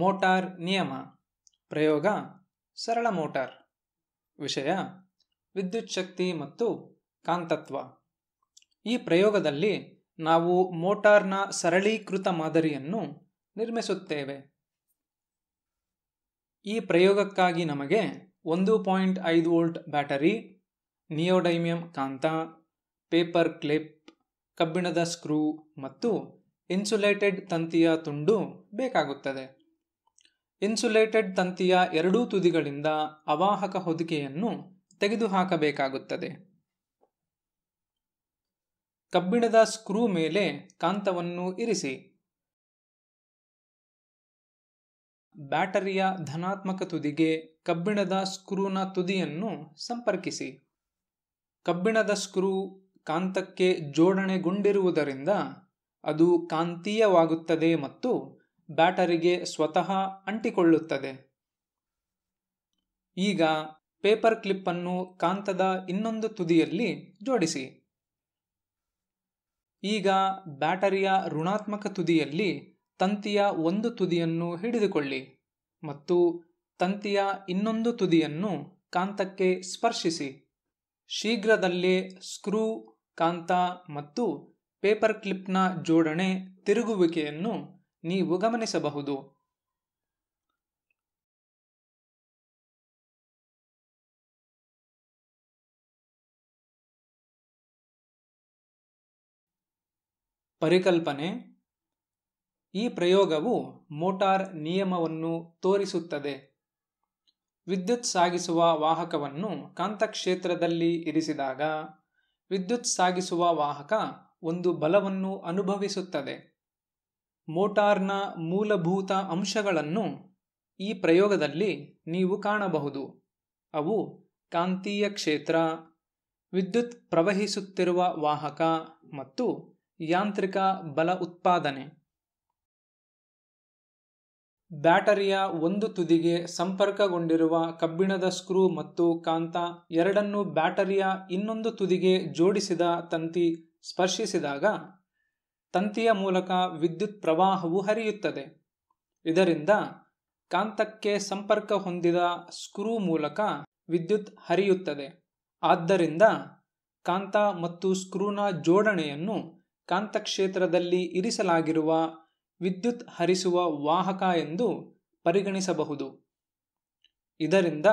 motor ನಿಯಮ ಪ್ರಯೋಗ ಸರಳ ಮೋಟಾರ್ ವಿಷಯ ವಿದ್ಯುತ್ ಶಕ್ತಿ ಮತ್ತು ಕಾಂತತ್ವ ಈ ಪ್ರಯೋಗದಲ್ಲಿ ನಾವು ಮೋಟಾರ್ನ ಸರಳೀಕೃತ ಮಾದರಿಯನ್ನು ನಿರ್ಮಿಸುತ್ತೇವೆ ಈ ಪ್ರಯೋಗಕ್ಕಾಗಿ ನಮಗೆ ಒಂದು ಪಾಯಿಂಟ್ ಐದು ವೋಲ್ಟ್ ಬ್ಯಾಟರಿ ನಿಯೋಡೈಮಿಯಂ ಕಾಂತ ಪೇಪರ್ ಕ್ಲಿಪ್ ಕಬ್ಬಿಣದ ಸ್ಕ್ರೂ ಮತ್ತು ಇನ್ಸುಲೇಟೆಡ್ ತಂತಿಯ ತುಂಡು ಬೇಕಾಗುತ್ತದೆ ಇನ್ಸುಲೇಟೆಡ್ ತಂತಿಯ ಎರಡೂ ತುದಿಗಳಿಂದ ಅವಾಹಕ ಹೊದಿಕೆಯನ್ನು ತೆಗೆದುಹಾಕಬೇಕಾಗುತ್ತದೆ ಕಬ್ಬಿಣದ ಸ್ಕ್ರೂ ಮೇಲೆ ಕಾಂತವನ್ನು ಇರಿಸಿ ಬ್ಯಾಟರಿಯ ಧನಾತ್ಮಕ ತುದಿಗೆ ಕಬ್ಬಿಣದ ಸ್ಕ್ರೂನ ತುದಿಯನ್ನು ಸಂಪರ್ಕಿಸಿ ಕಬ್ಬಿಣದ ಸ್ಕ್ರೂ ಕಾಂತಕ್ಕೆ ಜೋಡಣೆಗೊಂಡಿರುವುದರಿಂದ ಅದು ಕಾಂತೀಯವಾಗುತ್ತದೆ ಮತ್ತು ಬ್ಯಾಟರಿಗೆ ಸ್ವತಃ ಅಂಟಿಕೊಳ್ಳುತ್ತದೆ ಈಗ ಪೇಪರ್ ಕ್ಲಿಪ್ಪನ್ನು ಕಾಂತದ ಇನ್ನೊಂದು ತುದಿಯಲ್ಲಿ ಜೋಡಿಸಿ ಈಗ ಬ್ಯಾಟರಿಯ ಋಣಾತ್ಮಕ ತುದಿಯಲ್ಲಿ ತಂತಿಯ ಒಂದು ತುದಿಯನ್ನು ಹಿಡಿದುಕೊಳ್ಳಿ ಮತ್ತು ತಂತಿಯ ಇನ್ನೊಂದು ತುದಿಯನ್ನು ಕಾಂತಕ್ಕೆ ಸ್ಪರ್ಶಿಸಿ ಶೀಘ್ರದಲ್ಲೇ ಸ್ಕ್ರೂ ಕಾಂತ ಮತ್ತು ಪೇಪರ್ ಕ್ಲಿಪ್ನ ಜೋಡಣೆ ತಿರುಗುವಿಕೆಯನ್ನು ನೀವು ಗಮನಿಸಬಹುದು ಪರಿಕಲ್ಪನೆ ಈ ಪ್ರಯೋಗವು ಮೋಟಾರ್ ನಿಯಮವನ್ನು ತೋರಿಸುತ್ತದೆ ವಿದ್ಯುತ್ ಸಾಗಿಸುವ ವಾಹಕವನ್ನು ಕಾಂತಕ್ಷೇತ್ರದಲ್ಲಿ ಇರಿಸಿದಾಗ ವಿದ್ಯುತ್ ಸಾಗಿಸುವ ವಾಹಕ ಒಂದು ಬಲವನ್ನು ಅನುಭವಿಸುತ್ತದೆ ಮೋಟಾರ್ನ ಮೂಲಭೂತ ಅಂಶಗಳನ್ನು ಈ ಪ್ರಯೋಗದಲ್ಲಿ ನೀವು ಕಾಣಬಹುದು ಅವು ಕಾಂತೀಯ ಕ್ಷೇತ್ರ ವಿದ್ಯುತ್ ಪ್ರವಹಿಸುತ್ತಿರುವ ವಾಹಕ ಮತ್ತು ಯಾಂತ್ರಿಕ ಬಲ ಉತ್ಪಾದನೆ ಬ್ಯಾಟರಿಯ ಒಂದು ತುದಿಗೆ ಸಂಪರ್ಕಗೊಂಡಿರುವ ಕಬ್ಬಿಣದ ಸ್ಕ್ರೂ ಮತ್ತು ಕಾಂತ ಎರಡನ್ನು ಬ್ಯಾಟರಿಯ ಇನ್ನೊಂದು ತುದಿಗೆ ಜೋಡಿಸಿದ ತಂತಿ ಸ್ಪರ್ಶಿಸಿದಾಗ ತಂತಿಯ ಮೂಲಕ ವಿದ್ಯುತ್ ಪ್ರವಾಹವು ಹರಿಯುತ್ತದೆ ಇದರಿಂದ ಕಾಂತಕ್ಕೆ ಸಂಪರ್ಕ ಹೊಂದಿದ ಸ್ಕ್ರೂ ಮೂಲಕ ವಿದ್ಯುತ್ ಹರಿಯುತ್ತದೆ ಆದ್ದರಿಂದ ಕಾಂತ ಮತ್ತು ಸ್ಕ್ರೂನ ಜೋಡಣೆಯನ್ನು ಕಾಂತಕ್ಷೇತ್ರದಲ್ಲಿ ಇರಿಸಲಾಗಿರುವ ವಿದ್ಯುತ್ ಹರಿಸುವ ವಾಹಕ ಎಂದು ಪರಿಗಣಿಸಬಹುದು ಇದರಿಂದ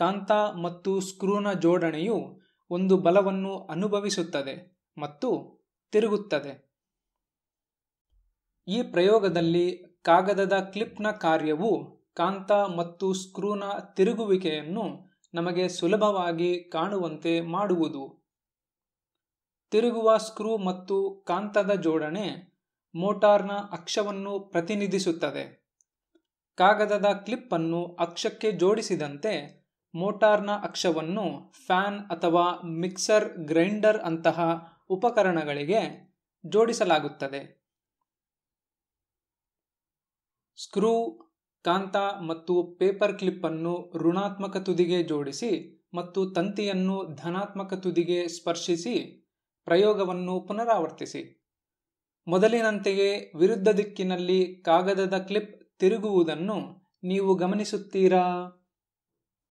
ಕಾಂತ ಮತ್ತು ಸ್ಕ್ರೂನ ಜೋಡಣೆಯು ಒಂದು ಬಲವನ್ನು ಅನುಭವಿಸುತ್ತದೆ ಮತ್ತು ತಿರುಗುತ್ತದೆ ಈ ಪ್ರಯೋಗದಲ್ಲಿ ಕಾಗದದ ಕ್ಲಿಪ್ನ ಕಾರ್ಯವು ಕಾಂತ ಮತ್ತು ಸ್ಕ್ರೂನ ತಿರುಗುವಿಕೆಯನ್ನು ನಮಗೆ ಸುಲಭವಾಗಿ ಕಾಣುವಂತೆ ಮಾಡುವುದು ತಿರುಗುವ ಸ್ಕ್ರೂ ಮತ್ತು ಕಾಂತದ ಜೋಡಣೆ ಮೋಟಾರ್ನ ಅಕ್ಷವನ್ನು ಪ್ರತಿನಿಧಿಸುತ್ತದೆ ಕಾಗದದ ಕ್ಲಿಪ್ ಅನ್ನು ಅಕ್ಷಕ್ಕೆ ಜೋಡಿಸಿದಂತೆ ಮೋಟಾರ್ನ ಅಕ್ಷವನ್ನು ಫ್ಯಾನ್ ಅಥವಾ ಮಿಕ್ಸರ್ ಗ್ರೈಂಡರ್ ಅಂತಹ ಉಪಕರಣಗಳಿಗೆ ಜೋಡಿಸಲಾಗುತ್ತದೆ ಸ್ಕ್ರೂ ಕಾಂತ ಮತ್ತು ಪೇಪರ್ ಕ್ಲಿಪ್ಪನ್ನು ಅನ್ನು ಋಣಾತ್ಮಕ ತುದಿಗೆ ಜೋಡಿಸಿ ಮತ್ತು ತಂತಿಯನ್ನು ಧನಾತ್ಮಕ ತುದಿಗೆ ಸ್ಪರ್ಶಿಸಿ ಪ್ರಯೋಗವನ್ನು ಪುನರಾವರ್ತಿಸಿ ಮೊದಲಿನಂತೆಯೇ ವಿರುದ್ಧ ದಿಕ್ಕಿನಲ್ಲಿ ಕಾಗದದ ಕ್ಲಿಪ್ ತಿರುಗುವುದನ್ನು ನೀವು ಗಮನಿಸುತ್ತೀರಾ